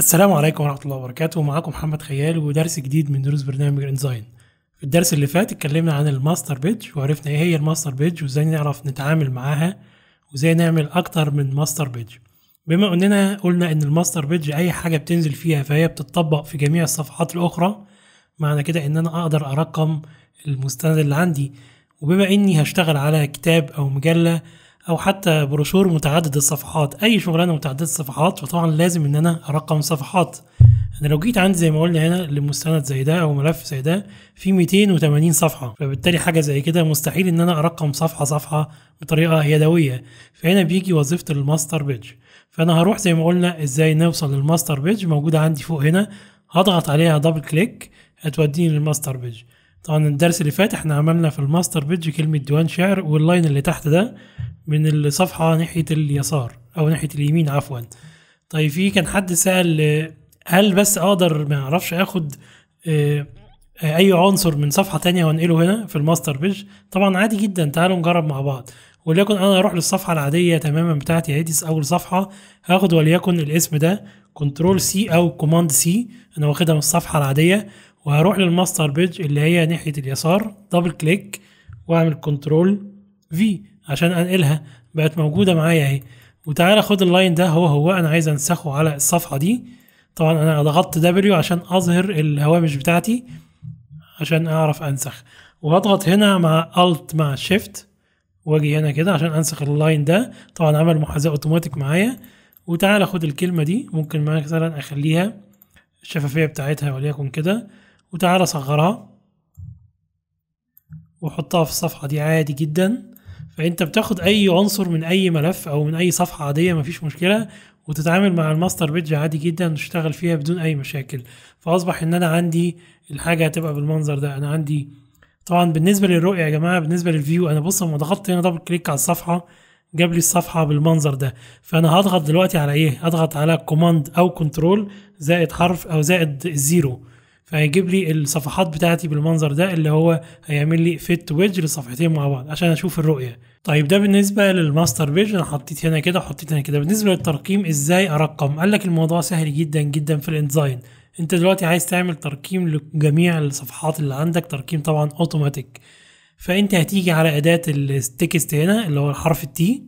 السلام عليكم ورحمة الله وبركاته معاكم محمد خيال ودرس جديد من دروس برنامج انزاين في الدرس اللي فات اتكلمنا عن الماستر بيج وعرفنا ايه هي الماستر بيج وازاي نعرف نتعامل معاها وازاي نعمل اكتر من ماستر بيج بما اننا قلنا ان الماستر بيج اي حاجة بتنزل فيها فهي بتطبق في جميع الصفحات الاخرى معنى كده ان انا اقدر ارقم المستند اللي عندي وبما اني هشتغل على كتاب او مجلة او حتى بروشور متعدد الصفحات اي شغلانه متعدده الصفحات فطبعا لازم ان انا ارقم صفحات انا لو جيت عندي زي ما قلنا هنا لمستند زي ده او ملف زي ده في 280 صفحه فبالتالي حاجه زي كده مستحيل ان انا ارقم صفحه صفحه بطريقه يدويه فهنا بيجي وظيفه الماستر بيج فانا هروح زي ما قلنا ازاي نوصل للماستر بيج موجوده عندي فوق هنا هضغط عليها دبل كليك هتوديني للماستر بيج طبعا الدرس اللي فات احنا عملنا في الماستر بيج كلمه ديوان شعر واللاين اللي تحت ده من الصفحة ناحية اليسار أو ناحية اليمين عفوا طيب في كان حد سأل هل بس أقدر ما أعرفش آخد آه، أي عنصر من صفحة تانية وأنقله هنا في الماستر بيج طبعا عادي جدا تعالوا نجرب مع بعض وليكن أنا أروح للصفحة العادية تماما بتاعتي هيديس أول صفحة هاخد وليكن الاسم ده كنترول سي أو كوماند سي أنا واخدها من الصفحة العادية وهروح للماستر بيج اللي هي ناحية اليسار دبل كليك وأعمل كنترول في عشان انقلها بقت موجوده معايا اهي وتعالى خد اللاين ده هو هو انا عايز انسخه على الصفحه دي طبعا انا ضغطت دبليو عشان اظهر الهوامش بتاعتي عشان اعرف انسخ وهضغط هنا مع الت مع شيفت واجي هنا كده عشان انسخ اللاين ده طبعا عمل محاذاه اوتوماتيك معايا وتعالى خد الكلمه دي ممكن مثلا اخليها الشفافيه بتاعتها وليكن كده وتعالى صغرها وحطها في الصفحه دي عادي جدا فانت بتاخد اي عنصر من اي ملف او من اي صفحه عاديه مفيش مشكله وتتعامل مع الماستر بيج عادي جدا وتشتغل فيها بدون اي مشاكل فاصبح ان انا عندي الحاجه هتبقى بالمنظر ده انا عندي طبعا بالنسبه للرؤيه يا جماعه بالنسبه للفيو انا بص لما ضغطت هنا دبل كليك على الصفحه جاب لي الصفحه بالمنظر ده فانا هضغط دلوقتي على ايه هضغط على كوماند او كنترول زائد حرف او زائد زيرو فهيجيب لي الصفحات بتاعتي بالمنظر ده اللي هو هيعمل لي فيت ويدج للصفحتين مع بعض عشان اشوف الرؤيه طيب ده بالنسبه للماستر بيج انا حطيت هنا كده وحطيت هنا كده بالنسبه للترقيم ازاي ارقم قال لك الموضوع سهل جدا جدا في الانزاين انت دلوقتي عايز تعمل ترقيم لجميع الصفحات اللي عندك ترقيم طبعا اوتوماتيك فانت هتيجي على اداه التكست هنا اللي هو الحرف التي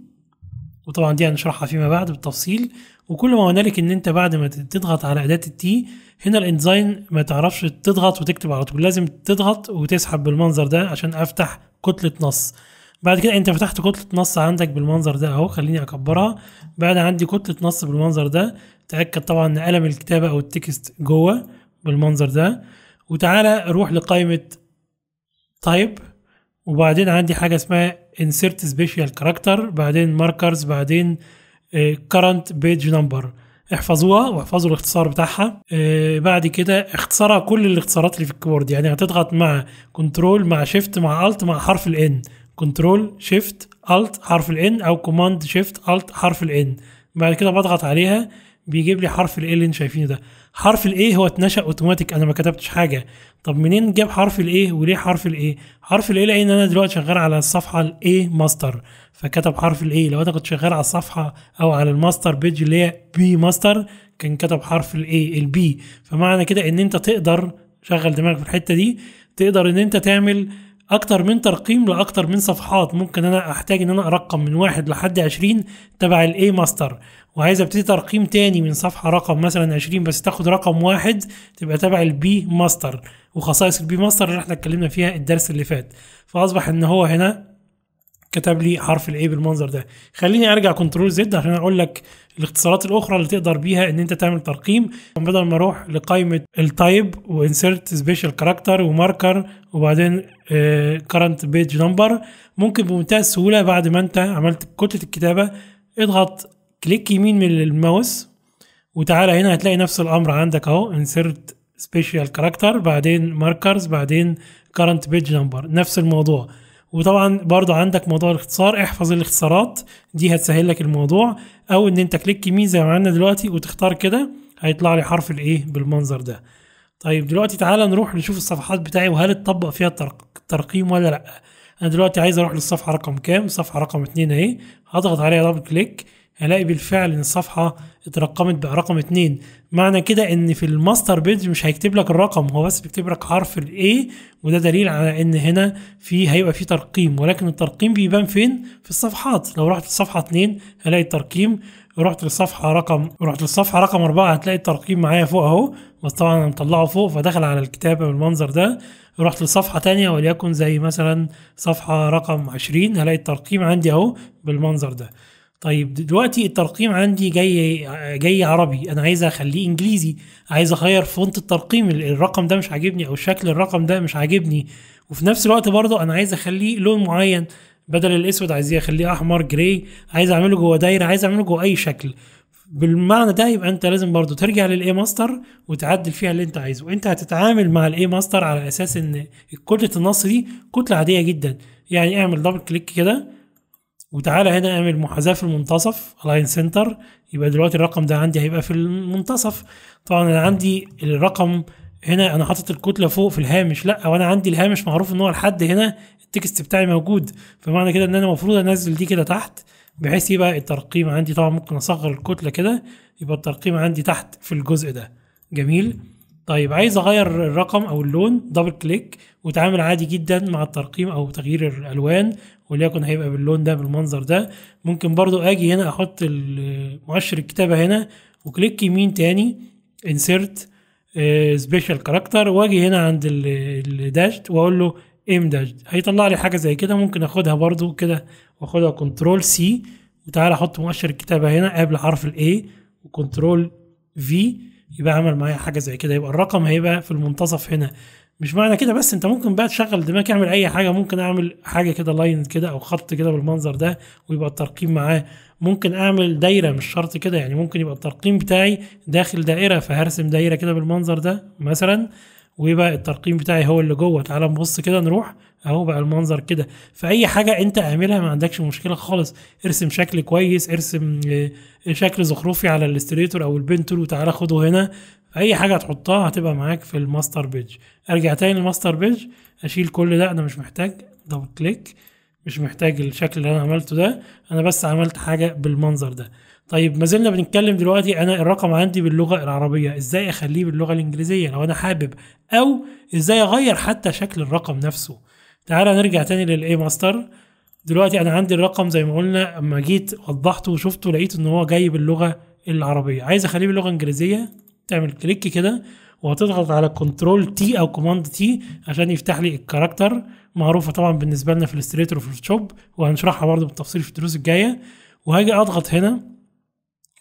وطبعا دي هنشرحها فيما بعد بالتفصيل وكل ما هنالك ان انت بعد ما تضغط على اداه التي هنا الانزين ما تعرفش تضغط وتكتب على طول لازم تضغط وتسحب بالمنظر ده عشان افتح كتله نص بعد كده انت فتحت كتله نص عندك بالمنظر ده اهو خليني اكبرها بعد عندي كتله نص بالمنظر ده تاكد طبعا ان قلم الكتابه او التكست جوه بالمنظر ده وتعالى روح لقائمه تايب وبعدين عندي حاجه اسمها انسيرت سبيشال كاركتر بعدين ماركرز بعدين آه كرنت بيج نمبر احفظوها واحفظوا الاختصار بتاعها إيه، بعد كده اختصرها كل الاختصارات اللي في الكيبورد يعني هتضغط مع كنترول مع شيفت مع الت مع حرف الان كنترول شيفت الت حرف الان او كوماند شيفت الت حرف الان بعد كده بضغط عليها بيجيب لي حرف الايه اللي انتم شايفينه ده حرف الايه هو اتنشا اوتوماتيك انا ما كتبتش حاجه طب منين جاب حرف الايه وليه حرف الايه حرف الايه لان انا دلوقتي شغال على الصفحه الاي ماستر فكتب حرف الاي لو انت كنت شغال على الصفحه او على الماستر بيج اللي هي بي ماستر كان كتب حرف الاي البي فمعنى كده ان انت تقدر شغل دماغك في الحته دي تقدر ان انت تعمل اكتر من ترقيم لاكتر من صفحات ممكن انا احتاج ان انا ارقم من واحد لحد 20 تبع الاي ماستر وعايز ابتدي ترقيم تاني من صفحه رقم مثلا 20 بس تاخد رقم واحد تبقى تبع البي ماستر وخصائص البي ماستر اللي احنا اتكلمنا فيها الدرس اللي فات فاصبح ان هو هنا كتب لي حرف الايه بالمنظر ده خليني ارجع كنترول زد عشان اقول لك الاختصارات الاخرى اللي تقدر بيها ان انت تعمل ترقيم بدل ما اروح لقائمه التايب وانسرت سبيشال كاركتر وماركر وبعدين كرنت بيج نمبر ممكن بمنتهى السهوله بعد ما انت عملت كتله الكتابه اضغط كليك يمين من الماوس وتعالى هنا هتلاقي نفس الامر عندك اهو انسرت سبيشال كاركتر بعدين ماركرز بعدين كرنت بيج نمبر نفس الموضوع وطبعا برضو عندك موضوع الاختصار احفظ الاختصارات دي هتسهل لك الموضوع او ان انت كليك يمين زي ما عندنا دلوقتي وتختار كده هيطلع لي حرف الايه بالمنظر ده طيب دلوقتي تعالى نروح نشوف الصفحات بتاعي وهل اتطبق فيها الترقيم ولا لا انا دلوقتي عايز اروح للصفحه رقم كام الصفحه رقم اتنين اهي هضغط عليها دبل كليك الاقي بالفعل ان الصفحه اترقمت برقم اتنين 2 معنى كده ان في الماستر بيج مش هيكتب لك الرقم هو بس بيكتب لك حرف الاي وده دليل على ان هنا في هيبقى في ترقيم ولكن الترقيم بيبان فين في الصفحات لو رحت لصفحه 2 هلاقي الترقيم رحت للصفحه رقم رحت للصفحه رقم 4 هتلاقي الترقيم معايا فوق اهو بس طبعا انا مطلعه فوق فدخل على الكتابه بالمنظر ده رحت لصفحه تانية وليكن زي مثلا صفحه رقم 20 هلاقي الترقيم عندي اهو بالمنظر ده طيب دلوقتي الترقيم عندي جاي جاي عربي انا عايز اخليه انجليزي عايز اغير فونت الترقيم الرقم ده مش عاجبني او شكل الرقم ده مش عاجبني وفي نفس الوقت برضه انا عايز اخليه لون معين بدل الاسود عايز اخليه احمر جراي عايز اعمله جوه دايره عايز اعمله جوه اي شكل بالمعنى ده يبقى انت لازم برضو ترجع للاي ماستر وتعدل فيها اللي انت عايزه وانت هتتعامل مع الاي ماستر على اساس ان كتله النص دي كتله عاديه جدا يعني اعمل دبل كليك كده وتعالى هنا اعمل محاذاه في المنتصف الاين سنتر يبقى دلوقتي الرقم ده عندي هيبقى في المنتصف طبعا انا عندي الرقم هنا انا حاطط الكتله فوق في الهامش لا وانا عندي الهامش معروف ان هو لحد هنا التكست بتاعي موجود فمعنى كده ان انا المفروض انزل دي كده تحت بحيث يبقى الترقيم عندي طبعا ممكن اصغر الكتله كده يبقى الترقيم عندي تحت في الجزء ده جميل طيب عايز اغير الرقم او اللون دبل كليك وتعامل عادي جدا مع الترقيم او تغيير الالوان وليكن هيبقى باللون ده بالمنظر ده ممكن برضو اجي هنا احط مؤشر الكتابه هنا وكليك يمين تاني انسرت سبيشال كاركتر واجي هنا عند الداشت واقول له ام داشت هيطلع لي حاجه زي كده ممكن اخدها برضو كده واخدها كنترول سي وتعالى احط مؤشر الكتابه هنا قبل حرف الاي وكنترول في يبقى عمل معايا حاجه زي كده يبقى الرقم هيبقى في المنتصف هنا مش معنى كده بس انت ممكن بقى تشغل دماغك اعمل اي حاجه ممكن اعمل حاجه كده لاين كده او خط كده بالمنظر ده ويبقى الترقيم معاه ممكن اعمل دايره مش شرط كده يعني ممكن يبقى الترقيم بتاعي داخل دائره فهرسم دايره كده بالمنظر ده مثلا ويبقى الترقيم بتاعي هو اللي جوه تعال نبص كده نروح اهو بقى المنظر كده فاي حاجه انت اعملها ما عندكش مشكله خالص ارسم شكل كويس ارسم آه، شكل زخرفي على الاستريتور او البنتول وتعالى خده هنا اي حاجه تحطها هتبقى معاك في الماستر بيج ارجع تاني للماستر بيج اشيل كل ده انا مش محتاج دبل كليك مش محتاج الشكل اللي انا عملته ده انا بس عملت حاجه بالمنظر ده طيب ما زلنا بنتكلم دلوقتي انا الرقم عندي باللغه العربيه ازاي اخليه باللغه الانجليزيه لو انا حابب او ازاي اغير حتى شكل الرقم نفسه تعالى نرجع تاني للاي ماستر دلوقتي انا عندي الرقم زي ما قلنا اما جيت وضحته وشفته لقيت ان هو جاي باللغه العربيه عايز اخليه باللغه الانجليزيه تعمل كليك كده وهتضغط على كنترول تي او كوماند تي عشان يفتح لي الكاركتر معروفه طبعا بالنسبه لنا في الستريتور وفي الشوب وهنشرحها برضه بالتفصيل في الدروس الجايه وهاجي اضغط هنا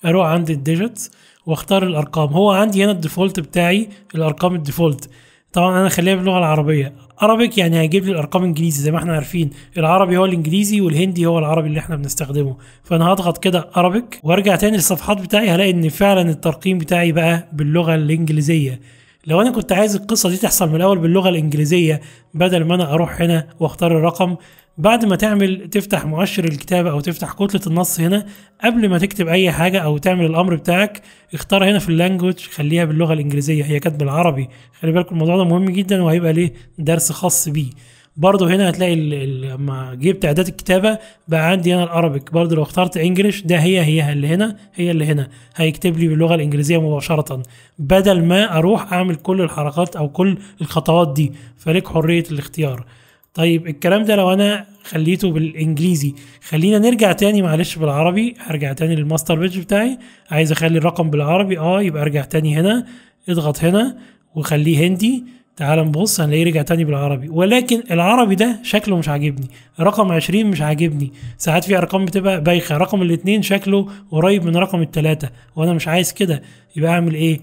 اروح عند الديجيتس واختار الارقام هو عندي هنا الديفولت بتاعي الارقام الديفولت طبعا انا خليها باللغه العربيه عربيك يعني هيجيب لي الارقام انجليزي زي ما احنا عارفين العربي هو الانجليزي والهندي هو العربي اللي احنا بنستخدمه فانا هضغط كده عربيك وارجع تاني للصفحات بتاعي هلاقي ان فعلا الترقيم بتاعي بقى باللغه الانجليزيه لو انا كنت عايز القصه دي تحصل من الاول باللغه الانجليزيه بدل ما انا اروح هنا واختار الرقم بعد ما تعمل تفتح مؤشر الكتابة أو تفتح كتلة النص هنا قبل ما تكتب أي حاجة أو تعمل الأمر بتاعك اختار هنا في اللانجوج خليها باللغة الإنجليزية هي كانت بالعربي خلي بالك الموضوع ده مهم جدا وهيبقى ليه درس خاص بيه برضه هنا هتلاقي لما جبت اعداد الكتابه بقى عندي هنا الارابيك برضه لو اخترت انجلش ده هي هي اللي هنا هي اللي هنا هيكتب لي باللغه الانجليزيه مباشره بدل ما اروح اعمل كل الحركات او كل الخطوات دي فليك حريه الاختيار طيب الكلام ده لو انا خليته بالانجليزي خلينا نرجع تاني معلش بالعربي هرجع تاني للماستر بيج بتاعي عايز اخلي الرقم بالعربي اه يبقى ارجع تاني هنا اضغط هنا وخليه هندي تعال نبص هنلاقيه رجع تاني بالعربي ولكن العربي ده شكله مش عاجبني رقم 20 مش عاجبني ساعات في ارقام بتبقى بايخه رقم الاثنين شكله قريب من رقم الثلاثه وانا مش عايز كده يبقى اعمل ايه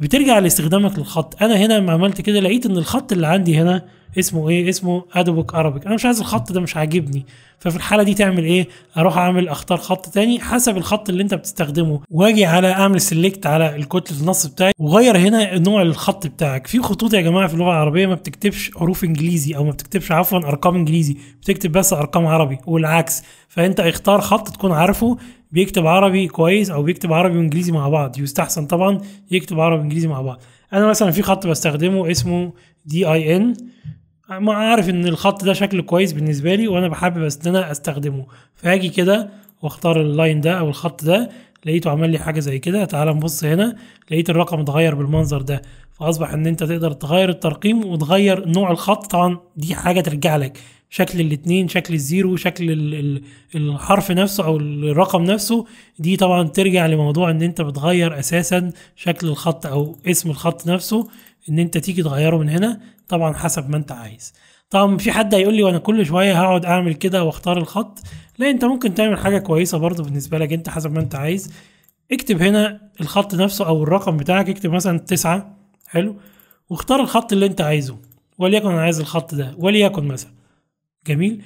بترجع لاستخدامك للخط انا هنا لما عملت كده لقيت ان الخط اللي عندي هنا اسمه ايه اسمه ادوبك ارابيك انا مش عايز الخط ده مش عاجبني ففي الحاله دي تعمل ايه اروح اعمل اختار خط تاني حسب الخط اللي انت بتستخدمه واجي على اعمل سيلكت على الكتله النص بتاعي وغير هنا نوع الخط بتاعك في خطوط يا جماعه في اللغه العربيه ما بتكتبش حروف انجليزي او ما بتكتبش عفوا ارقام انجليزي بتكتب بس ارقام عربي والعكس فانت اختار خط تكون عارفه بيكتب عربي كويس او بيكتب عربي وانجليزي مع بعض يستحسن طبعا يكتب عربي وانجليزي مع بعض انا مثلا في خط بستخدمه اسمه دي اي ان ما عارف ان الخط ده شكله كويس بالنسبه لي وانا بحب ان انا استخدمه فهاجي كده واختار اللاين ده او الخط ده لقيته عمل لي حاجه زي كده تعال نبص هنا لقيت الرقم اتغير بالمنظر ده فاصبح ان انت تقدر تغير الترقيم وتغير نوع الخط طبعا دي حاجه ترجع لك شكل الاثنين شكل الزيرو شكل الحرف نفسه او الرقم نفسه دي طبعا ترجع لموضوع ان انت بتغير اساسا شكل الخط او اسم الخط نفسه ان انت تيجي تغيره من هنا طبعا حسب ما انت عايز طبعا في حد هيقول لي وانا كل شويه هقعد اعمل كده واختار الخط لا انت ممكن تعمل حاجه كويسه برضه بالنسبه لك انت حسب ما انت عايز اكتب هنا الخط نفسه او الرقم بتاعك اكتب مثلا تسعة حلو واختار الخط اللي انت عايزه وليكن انا عايز الخط ده وليكن مثلا جميل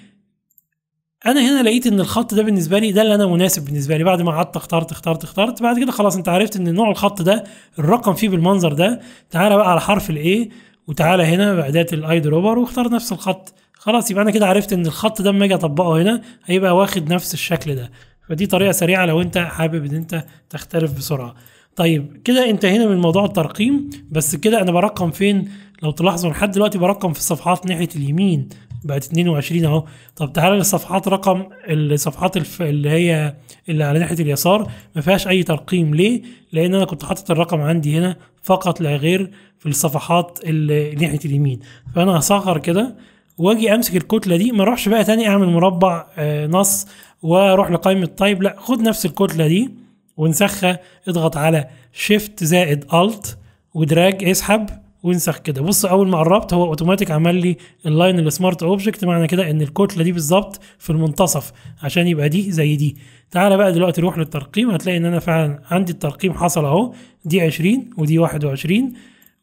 انا هنا لقيت ان الخط ده بالنسبه لي ده اللي انا مناسب بالنسبه لي بعد ما قعدت اخترت اخترت اخترت بعد كده خلاص انت عرفت ان نوع الخط ده الرقم فيه بالمنظر ده تعالى بقى على حرف الايه وتعالى هنا بأداة الاي دروبر واختار نفس الخط خلاص يبقى انا كده عرفت ان الخط ده لما اجي اطبقه هنا هيبقى واخد نفس الشكل ده فدي طريقه سريعه لو انت حابب ان انت تختلف بسرعه طيب كده انتهينا من موضوع الترقيم بس كده انا برقم فين لو تلاحظوا لحد دلوقتي برقم في الصفحات ناحيه اليمين بقت 22 اهو طب تعالى للصفحات رقم الصفحات اللي هي اللي على ناحيه اليسار ما فيهاش اي ترقيم ليه لان انا كنت حاطط الرقم عندي هنا فقط لا غير في الصفحات اللي ناحيه اليمين فانا هصغر كده واجي امسك الكتله دي ما اروحش بقى تاني اعمل مربع آه، نص واروح لقائمه تايب لا خد نفس الكتله دي ونسخها اضغط على شيفت زائد الت ودراج اسحب وانسخ كده بص اول ما قربت هو اوتوماتيك عمل لي اللاين السمارت اوبجكت معنى كده ان الكتله دي بالظبط في المنتصف عشان يبقى دي زي دي تعالى بقى دلوقتي روح للترقيم هتلاقي ان انا فعلا عندي الترقيم حصل اهو دي 20 ودي 21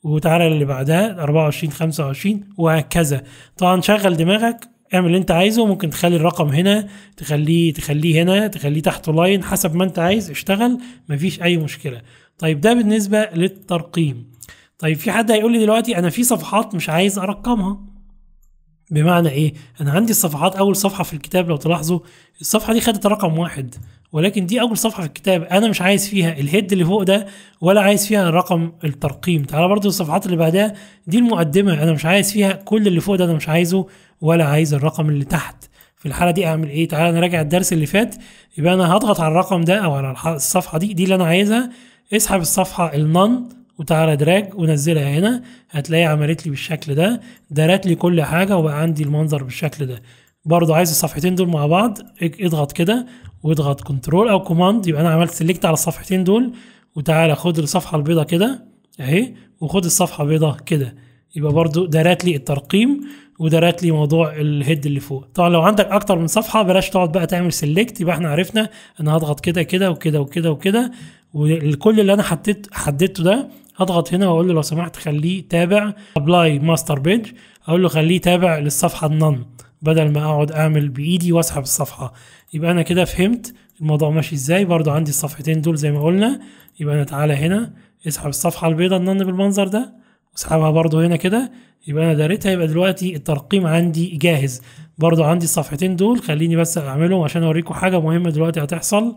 وتعالى اللي بعدها 24 25 وهكذا طبعا شغل دماغك اعمل اللي انت عايزه ممكن تخلي الرقم هنا تخليه تخليه هنا تخليه تحت لاين حسب ما انت عايز اشتغل مفيش اي مشكله طيب ده بالنسبه للترقيم طيب في حد هيقول لي دلوقتي انا في صفحات مش عايز ارقمها بمعنى ايه انا عندي الصفحات اول صفحه في الكتاب لو تلاحظوا الصفحه دي خدت رقم واحد ولكن دي اول صفحه في الكتاب انا مش عايز فيها الهيد اللي فوق ده ولا عايز فيها رقم الترقيم تعالى برضو الصفحات اللي بعدها دي المقدمه انا مش عايز فيها كل اللي فوق ده انا مش عايزه ولا عايز الرقم اللي تحت في الحاله دي اعمل ايه تعالى نراجع الدرس اللي فات يبقى انا هضغط على الرقم ده او على الصفحه دي دي اللي انا عايزها اسحب الصفحه النون وتعالى دراج ونزلها هنا هتلاقيها عملت لي بالشكل ده دارت لي كل حاجه وبقى عندي المنظر بالشكل ده برضو عايز الصفحتين دول مع بعض اضغط كده واضغط كنترول او كوماند يبقى انا عملت سيلكت على الصفحتين دول وتعالى خد الصفحه البيضاء كده اهي وخد الصفحه البيضاء كده يبقى برضو دارت لي الترقيم ودارت لي موضوع الهيد اللي فوق طبعا لو عندك اكتر من صفحه بلاش تقعد بقى تعمل سيلكت يبقى احنا عرفنا انا هضغط كده كده وكده وكده وكده وكل اللي انا حددته ده اضغط هنا واقول له لو سمحت خليه تابع ابلاي ماستر بيج اقول له خليه تابع للصفحه النن بدل ما اقعد اعمل بايدي واسحب الصفحه يبقى انا كده فهمت الموضوع ماشي ازاي برضو عندي الصفحتين دول زي ما قلنا يبقى انا تعالى هنا اسحب الصفحه البيضاء النن بالمنظر ده واسحبها برضو هنا كده يبقى انا داريتها يبقى دلوقتي الترقيم عندي جاهز برضو عندي الصفحتين دول خليني بس اعملهم عشان اوريكم حاجه مهمه دلوقتي هتحصل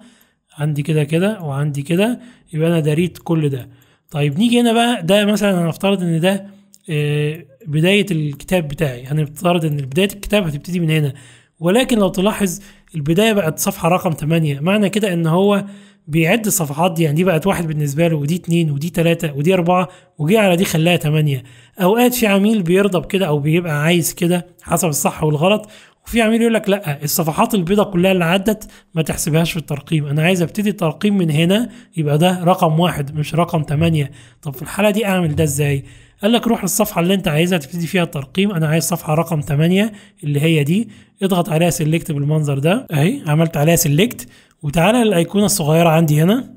عندي كده كده وعندي كده يبقى انا داريت كل ده طيب نيجي هنا بقى ده مثلا هنفترض ان ده آه، بدايه الكتاب بتاعي هنفترض ان بدايه الكتاب هتبتدي من هنا ولكن لو تلاحظ البدايه بقت صفحه رقم 8 معنى كده ان هو بيعد الصفحات دي يعني دي بقت واحد بالنسبه له ودي اتنين ودي تلاته ودي اربعه وجي على دي خلاها تمانيه اوقات في عميل بيرضى بكده او بيبقى عايز كده حسب الصح والغلط وفي عميل يقول لك لا الصفحات البيضاء كلها اللي عدت ما تحسبهاش في الترقيم انا عايز ابتدي ترقيم من هنا يبقى ده رقم واحد مش رقم ثمانية طب في الحاله دي اعمل ده ازاي قال لك روح للصفحه اللي انت عايزها تبتدي فيها الترقيم انا عايز صفحه رقم ثمانية اللي هي دي اضغط عليها سيلكت بالمنظر ده اهي عملت عليها سيلكت وتعالى للايقونه الصغيره عندي هنا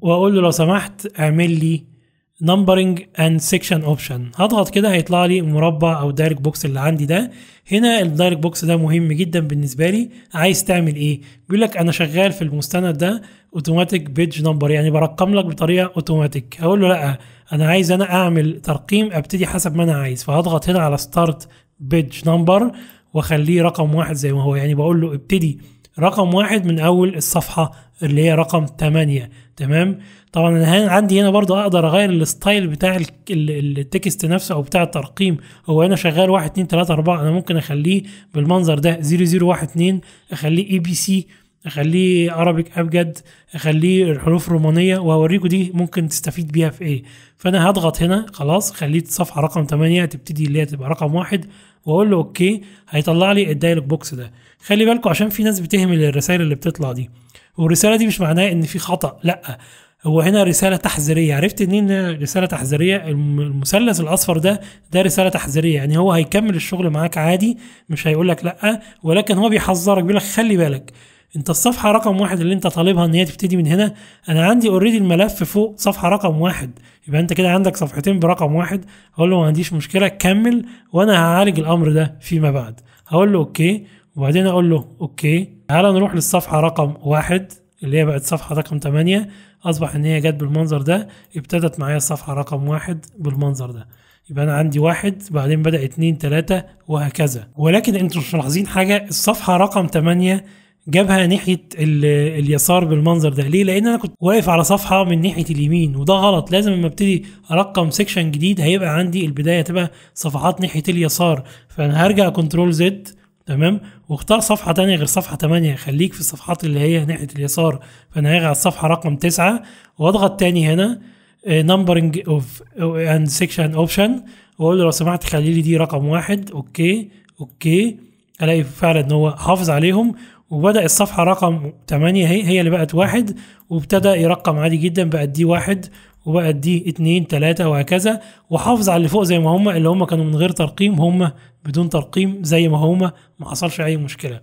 واقول له لو سمحت اعمل لي نمبرنج اند سيكشن اوبشن هضغط كده هيطلع لي مربع او دايركت بوكس اللي عندي ده هنا الدايركت بوكس ده مهم جدا بالنسبه لي عايز تعمل ايه بيقول لك انا شغال في المستند ده اوتوماتيك بيج نمبر يعني برقم لك بطريقه اوتوماتيك هقول له لا انا عايز انا اعمل ترقيم ابتدي حسب ما انا عايز فهضغط هنا على ستارت بيج نمبر واخليه رقم واحد زي ما هو يعني بقول له ابتدي رقم واحد من اول الصفحه اللي هي رقم تمانية تمام طبعا انا عندي هنا برضو اقدر اغير الستايل بتاع التكست نفسه او بتاع الترقيم هو انا شغال واحد اتنين تلاتة اربعة انا ممكن اخليه بالمنظر ده 0012 اخليه اي بي سي اخليه عربيك ابجد اخليه الحروف رومانيه وهوريكم دي ممكن تستفيد بيها في ايه فانا هضغط هنا خلاص خليت الصفحه رقم 8 تبتدي اللي هي تبقى رقم واحد واقول له اوكي هيطلع لي الدايلوج بوكس ده خلي بالكم عشان في ناس بتهمل الرسائل اللي بتطلع دي والرساله دي مش معناها ان في خطا لا هو هنا رسالة تحذيرية عرفت ان رسالة تحذيرية المثلث الاصفر ده ده رسالة تحذيرية يعني هو هيكمل الشغل معاك عادي مش هيقول لك لا ولكن هو بيحذرك بيقول لك خلي بالك انت الصفحه رقم واحد اللي انت طالبها ان هي تبتدي من هنا انا عندي اوريدي الملف فوق صفحه رقم واحد يبقى انت كده عندك صفحتين برقم واحد هقول له ما عنديش مشكله كمل وانا هعالج الامر ده فيما بعد هقول له اوكي وبعدين اقول له اوكي تعالى نروح للصفحه رقم واحد اللي هي بقت صفحه رقم ثمانية اصبح ان هي جت بالمنظر ده ابتدت معايا الصفحه رقم واحد بالمنظر ده يبقى انا عندي واحد بعدين بدا اتنين تلاته وهكذا ولكن انتوا مش ملاحظين حاجه الصفحه رقم ثمانية جابها ناحيه اليسار بالمنظر ده ليه لان انا كنت واقف على صفحه من ناحيه اليمين وده غلط لازم لما ابتدي ارقم سيكشن جديد هيبقى عندي البدايه تبقى صفحات ناحيه اليسار فانا هرجع كنترول زد تمام واختار صفحه تانية غير صفحه 8 خليك في الصفحات اللي هي ناحيه اليسار فانا هرجع على الصفحه رقم 9 واضغط تاني هنا نمبرنج اوف اند سيكشن اوبشن واقول له لو سمحت خلي لي دي رقم واحد اوكي اوكي الاقي فعلا ان هو حافظ عليهم وبدا الصفحه رقم 8 هي هي اللي بقت واحد وابتدى يرقم عادي جدا بقت دي واحد وبقت دي اتنين تلاتة وهكذا وحافظ على اللي فوق زي ما هم اللي هم كانوا من غير ترقيم هم بدون ترقيم زي ما هم ما حصلش اي مشكله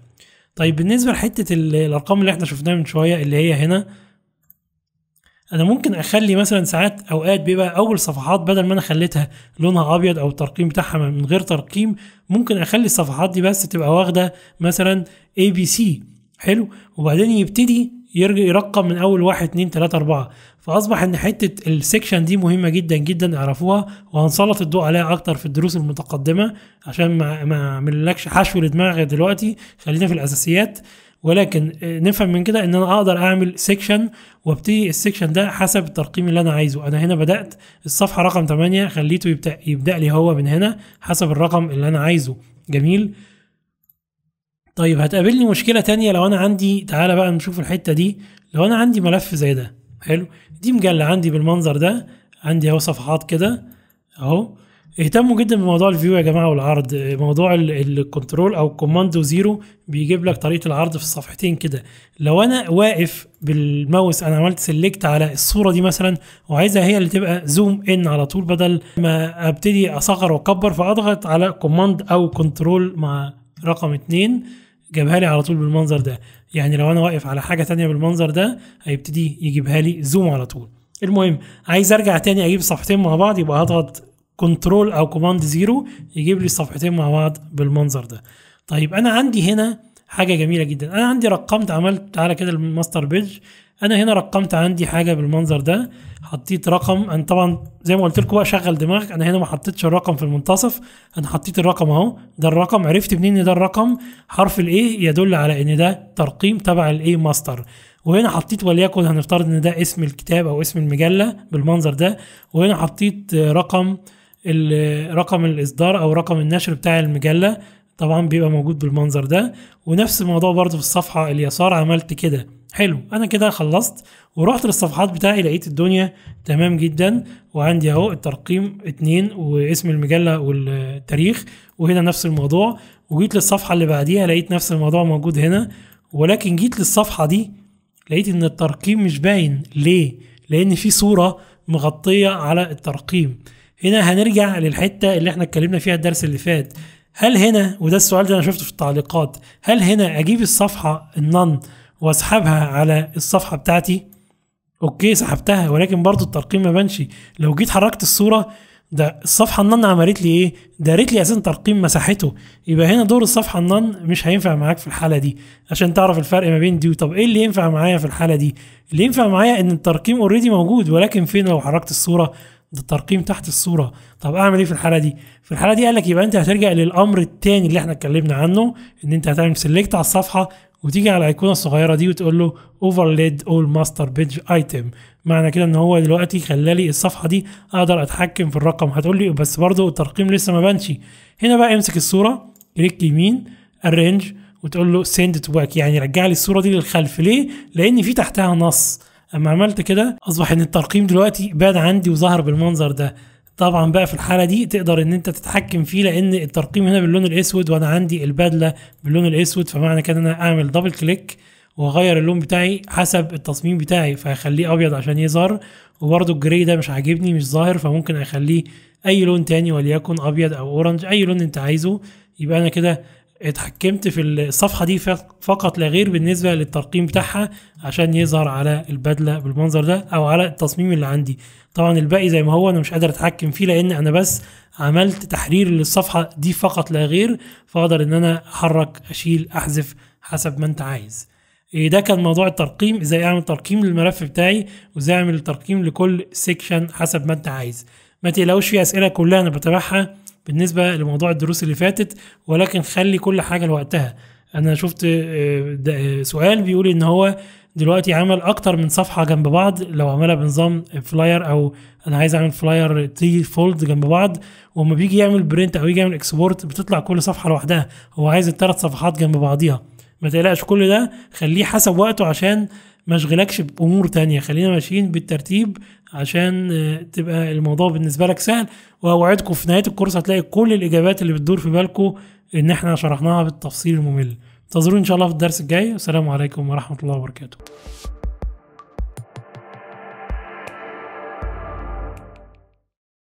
طيب بالنسبه لحته الارقام اللي احنا شفناها من شويه اللي هي هنا انا ممكن اخلي مثلا ساعات اوقات بيبقى اول صفحات بدل ما انا خليتها لونها ابيض او الترقيم بتاعها من غير ترقيم ممكن اخلي الصفحات دي بس تبقى واخده مثلا اي بي سي حلو وبعدين يبتدي يرجع يرقم من اول واحد اتنين تلاته اربعه فاصبح ان حته السكشن دي مهمه جدا جدا اعرفوها وهنسلط الضوء عليها اكتر في الدروس المتقدمه عشان ما ما اعملكش حشو لدماغي دلوقتي خلينا في الاساسيات ولكن آه، نفهم من كده ان انا اقدر اعمل سيكشن وابتدي السيكشن ده حسب الترقيم اللي انا عايزه انا هنا بدات الصفحه رقم 8 خليته يبدا يبدا لي هو من هنا حسب الرقم اللي انا عايزه جميل طيب هتقابلني مشكله تانية لو انا عندي تعالى بقى نشوف الحته دي لو انا عندي ملف زي ده حلو دي مجله عندي بالمنظر ده عندي اهو صفحات كده اهو اهتموا جدا بموضوع الفيو يا جماعه والعرض موضوع الكنترول او كوماندو زيرو بيجيب لك طريقه العرض في الصفحتين كده لو انا واقف بالماوس انا عملت سيلكت على الصوره دي مثلا وعايزها هي اللي تبقى زوم ان على طول بدل ما ابتدي اصغر واكبر فاضغط على كوماند او كنترول مع رقم اتنين جابها لي على طول بالمنظر ده يعني لو انا واقف على حاجه تانية بالمنظر ده هيبتدي يجيبها لي زوم على طول المهم عايز ارجع تاني اجيب صفحتين مع بعض يبقى هضغط كنترول او كوماند زيرو يجيب لي الصفحتين مع بعض بالمنظر ده طيب انا عندي هنا حاجه جميله جدا انا عندي رقمت عملت تعالى كده الماستر بيج انا هنا رقمت عندي حاجه بالمنظر ده حطيت رقم انا طبعا زي ما قلت لكم بقى شغل دماغك انا هنا ما حطيتش الرقم في المنتصف انا حطيت الرقم اهو ده الرقم عرفت منين ان ده الرقم حرف الايه يدل على ان ده ترقيم تبع الايه ماستر وهنا حطيت وليكن هنفترض ان ده اسم الكتاب او اسم المجله بالمنظر ده وهنا حطيت رقم آه رقم الاصدار او رقم النشر بتاع المجله طبعا بيبقى موجود بالمنظر ده ونفس الموضوع برضه في الصفحه اليسار عملت كده حلو انا كده خلصت ورحت للصفحات بتاعي لقيت الدنيا تمام جدا وعندي اهو الترقيم اتنين واسم المجله والتاريخ وهنا نفس الموضوع وجيت للصفحه اللي بعديها لقيت نفس الموضوع موجود هنا ولكن جيت للصفحه دي لقيت ان الترقيم مش باين ليه لان في صوره مغطيه على الترقيم هنا هنرجع للحته اللي احنا اتكلمنا فيها الدرس اللي فات هل هنا وده السؤال ده انا شفته في التعليقات هل هنا اجيب الصفحه النن واسحبها على الصفحه بتاعتي اوكي سحبتها ولكن برضو الترقيم ما بانش لو جيت حركت الصوره ده الصفحه النن عملت لي ايه دارت لي اساسا ترقيم مساحته يبقى هنا دور الصفحه النن مش هينفع معاك في الحاله دي عشان تعرف الفرق ما بين دي طب ايه اللي ينفع معايا في الحاله دي اللي ينفع معايا ان الترقيم اوريدي موجود ولكن فين لو حركت الصوره ده الترقيم تحت الصوره طب اعمل ايه في الحاله دي في الحاله دي قال لك يبقى انت هترجع للامر الثاني اللي احنا اتكلمنا عنه ان انت هتعمل سيلكت على الصفحه وتيجي على الايقونه الصغيره دي وتقول له overlaid اول ماستر page ايتم معنى كده ان هو دلوقتي خلالي الصفحه دي اقدر اتحكم في الرقم هتقول لي بس برضه الترقيم لسه ما بانش هنا بقى امسك الصوره كليك يمين ارينج وتقول له send تو باك يعني رجع لي الصوره دي للخلف ليه لان في تحتها نص اما عملت كده اصبح ان الترقيم دلوقتي بعد عندي وظهر بالمنظر ده طبعا بقى في الحاله دي تقدر ان انت تتحكم فيه لان الترقيم هنا باللون الاسود وانا عندي البدله باللون الاسود فمعنى كده ان انا اعمل دبل كليك واغير اللون بتاعي حسب التصميم بتاعي فهخليه ابيض عشان يظهر وبرده الجراي ده مش عاجبني مش ظاهر فممكن اخليه اي لون تاني وليكن ابيض او اورنج اي لون انت عايزه يبقى انا كده اتحكمت في الصفحة دي فقط لا غير بالنسبة للترقيم بتاعها عشان يظهر على البدلة بالمنظر ده او على التصميم اللي عندي طبعا الباقي زي ما هو انا مش قادر اتحكم فيه لان انا بس عملت تحرير للصفحة دي فقط لا غير فاقدر ان انا احرك اشيل احذف حسب ما انت عايز إيه، ده كان موضوع الترقيم ازاي اعمل ترقيم للملف بتاعي وازاي اعمل ترقيم لكل سيكشن حسب ما انت عايز ما تقلقوش في اسئله كلها انا بتابعها بالنسبه لموضوع الدروس اللي فاتت ولكن خلي كل حاجه لوقتها انا شفت آه، آه، سؤال بيقول ان هو دلوقتي عمل اكتر من صفحه جنب بعض لو عملها بنظام فلاير او انا عايز اعمل فلاير تي فولد جنب بعض وما بيجي يعمل برنت او يجي يعمل اكسبورت بتطلع كل صفحه لوحدها هو عايز الثلاث صفحات جنب بعضيها ما تقلقش كل ده خليه حسب وقته عشان ما اشغلكش بامور تانية خلينا ماشيين بالترتيب عشان آه، تبقى الموضوع بالنسبه لك سهل واوعدكم في نهايه الكورس هتلاقي كل الاجابات اللي بتدور في بالكم ان احنا شرحناها بالتفصيل الممل انتظرونا ان شاء الله في الدرس الجاي والسلام عليكم ورحمه الله وبركاته